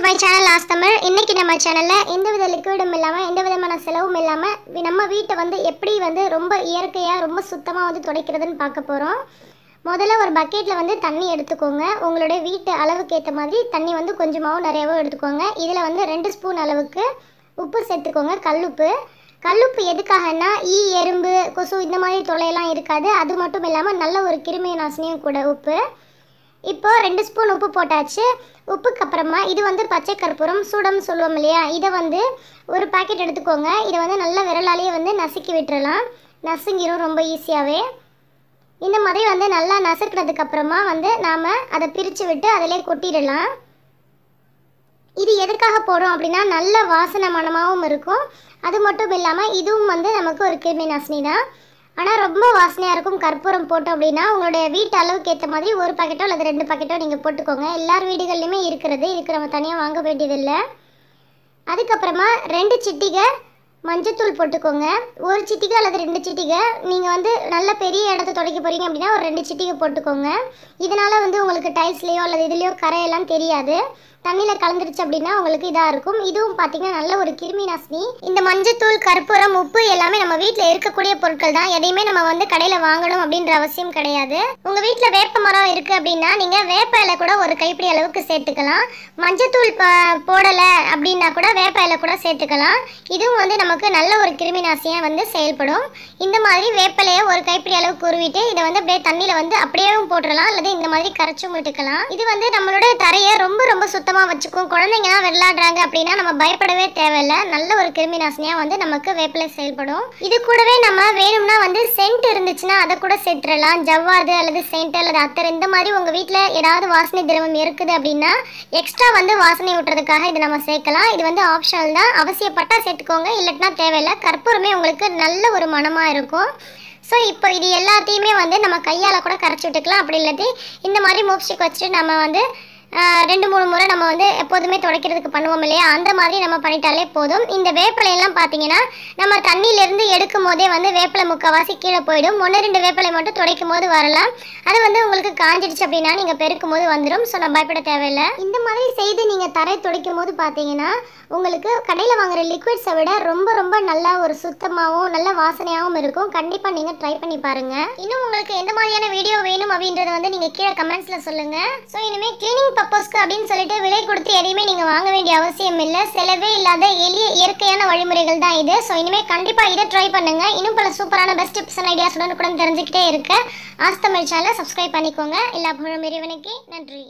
to my channel as Tamil இன்றைக்கி நம்ம சேனலில் எந்த வித லிக்விடும் இல்லாமல் எந்த விதமான செலவும் இல்லாமல் நம்ம வீட்டை வந்து எப்படி வந்து ரொம்ப இயற்கையாக ரொம்ப சுத்தமாக வந்து துடைக்கிறதுன்னு பார்க்க போகிறோம் முதல்ல ஒரு பக்கெட்டில் வந்து தண்ணி எடுத்துக்கோங்க உங்களுடைய வீட்டு அளவுக்கு ஏற்ற மாதிரி தண்ணி வந்து கொஞ்சமாகவும் நிறையாவும் எடுத்துக்கோங்க இதில் வந்து ரெண்டு ஸ்பூன் அளவுக்கு உப்பு சேர்த்துக்கோங்க கல்லுப்பு கல்லுப்பு எதுக்காகனா ஈ எறும்பு கொசு இந்த மாதிரி தொலையெல்லாம் இருக்காது அது மட்டும் இல்லாமல் நல்ல ஒரு கிருமி நாசினியும் கூட உப்பு இப்போ ரெண்டு ஸ்பூன் உப்பு போட்டாச்சு உப்புக்கு அப்புறமா இது வந்து பச்சை கற்பூரம் சூடம்னு சொல்லுவோம் இல்லையா இதை வந்து ஒரு பாக்கெட் எடுத்துக்கோங்க இதை வந்து நல்ல விரலாலேயே வந்து நசுக்கி விட்டுறலாம் நசுங்கிரும் ரொம்ப ஈஸியாகவே இந்த மாதிரி வந்து நல்லா நசுக்கினதுக்கப்புறமா வந்து நாம் அதை பிரித்து விட்டு அதிலே கொட்டிடலாம் இது எதற்காக போடுறோம் அப்படின்னா நல்ல வாசனை மனமாகவும் இருக்கும் அது மட்டும் இல்லாமல் இதுவும் வந்து நமக்கு ஒரு கிருமி நாசினி தான் ஆனால் ரொம்ப வாசனையாக இருக்கும் கற்பூரம் போட்டோம் அப்படின்னா உங்களுடைய வீட்டு அளவுக்கு ஏற்ற மாதிரி ஒரு பக்கெட்டோ அல்லது ரெண்டு பக்கெட்டோ நீங்கள் போட்டுக்கோங்க எல்லார் வீடுகள்லையுமே இருக்கிறது இதுக்கு நம்ம தனியாக வாங்க வேண்டியதில்லை அதுக்கப்புறமா ரெண்டு சிட்டிகை மஞ்சத்தூள் போட்டுக்கோங்க ஒரு சிட்டிகை அல்லது ரெண்டு சிட்டிகை நீங்கள் வந்து நல்ல பெரிய இடத்த தொடக்க போகிறீங்க அப்படின்னா ஒரு ரெண்டு சிட்டிகை போட்டுக்கோங்க இதனால் வந்து உங்களுக்கு டைல்ஸ்லேயோ அல்லது இதுலேயோ கரையெல்லாம் தெரியாது தண்ணியில் கலந்துருச்சு அப்படின்னா உங்களுக்கு இதாக இருக்கும் இதுவும் பார்த்தீங்கன்னா நல்ல ஒரு கிருமி நாசினி இந்த மஞ்சத்தூள் கற்பூரம் உப்பு எல்லாமே நம்ம வீட்டில் இருக்கக்கூடிய பொருட்கள் தான் எதையுமே நம்ம வந்து கடையில் வாங்கணும் அப்படின்ற அவசியம் கிடையாது உங்கள் வீட்டில் வேப்ப மரம் இருக்குது அப்படின்னா நீங்கள் வேப்ப இலை கூட ஒரு கைப்பிடி அளவுக்கு சேர்த்துக்கலாம் மஞ்சத்தூள் போடலை அப்படின்னா கூட வேப்ப இலை கூட சேர்த்துக்கலாம் இதுவும் வந்து நமக்கு நல்ல ஒரு கிருமி நாசியாக வந்து செயல்படும் இந்த மாதிரி வேப்பிலையை ஒரு கைப்பிடி அளவு குருவிட்டு இதை வந்து அப்படியே தண்ணியில் வந்து அப்படியேவும் போட்டுடலாம் அல்லது இந்த மாதிரி கரைச்சும் விட்டுக்கலாம் இது வந்து நம்மளோட தரையை ரொம்ப ரொம்ப சுத்தம் சுத்தமாக வச்சுக்கும் குழந்தைங்கலாம் விளையாடுறாங்க அப்படின்னா நம்ம பயப்படவே தேவையில்லை நல்ல ஒரு கிருமி நாசினியாக வந்து நமக்கு வேப்பிலை செயல்படும் இது கூடவே நம்ம வேணும்னா வந்து சென்ட் இருந்துச்சுன்னா அதை கூட சேர்த்துடலாம் ஜவ்வாறு அல்லது சென்ட் அல்லது அத்தர் இந்த மாதிரி உங்கள் வீட்டில் ஏதாவது வாசனை திரவம் இருக்குது அப்படின்னா எக்ஸ்ட்ரா வந்து வாசனை ஊட்டுறதுக்காக இதை நம்ம சேர்க்கலாம் இது வந்து ஆப்ஷனல் தான் அவசியப்பட்டா சேர்த்துக்கோங்க இல்லட்டினா தேவையில்லை கற்பூரமே உங்களுக்கு நல்ல ஒரு மனமாக இருக்கும் ஸோ இப்போ இது எல்லாத்தையுமே வந்து நம்ம கையால் கூட கரைச்சி விட்டுக்கலாம் அப்படி இல்லாட்டி இந்த மாதிரி மூப்ஸ்டிக் வச்சுட்டு நம்ம வந்து ரெண்டு மூணு முறை நம்ம வந்து எப்போதுமே துடைக்கிறதுக்கு பண்ணுவோம் இல்லையா அந்த மாதிரி நம்ம பண்ணிட்டாலே போதும் இந்த வேப்பிலையெல்லாம் பார்த்தீங்கன்னா நம்ம தண்ணியிலேருந்து எடுக்கும் போதே வந்து வேப்பிலை முக்கால்வாசி கீழே போயிடும் ஒன்று ரெண்டு வேப்பிலை மட்டும் துடைக்கும் போது வரலாம் அது வந்து உங்களுக்கு காஞ்சிடுச்சு அப்படின்னா நீங்கள் பெருக்கும் போது வந்துடும் ஸோ நம்ம பயப்பட தேவையில்லை இந்த மாதிரி செய்து நீங்கள் தரை துடைக்கும் போது பார்த்தீங்கன்னா உங்களுக்கு கடையில் வாங்குகிற லிக்விட்ஸை விட ரொம்ப ரொம்ப நல்லா ஒரு சுத்தமாகவும் நல்ல வாசனையாகவும் இருக்கும் கண்டிப்பாக நீங்கள் ட்ரை பண்ணி பாருங்கள் இன்னும் உங்களுக்கு எந்த மாதிரியான வீடியோ வேணும் அப்படின்றத வந்து நீங்கள் கீழே கமெண்ட்ஸில் சொல்லுங்கள் ஸோ இனிமேல் கிளீனிங் பர்பஸ்க்கு அப்படின்னு சொல்லிட்டு விலை கொடுத்து எதையுமே நீங்கள் வாங்க வேண்டிய அவசியம் இல்லை செலவே இல்லாத எளிய இயற்கையான வழிமுறைகள் தான் இது ஸோ இனிமேல் கண்டிப்பாக இதை ட்ரை பண்ணுங்கள் இன்னும் பல சூப்பரான பெஸ்ட் டிப்ஸ் அண்ட் ஐடியாஸ் உடனுக்குடன் தெரிஞ்சுக்கிட்டே இருக்க ஆஸ்தமிழ் சேனலை சப்ஸ்கிரைப் பண்ணிக்கோங்க எல்லா புகழும் இறைவனுக்கு நன்றி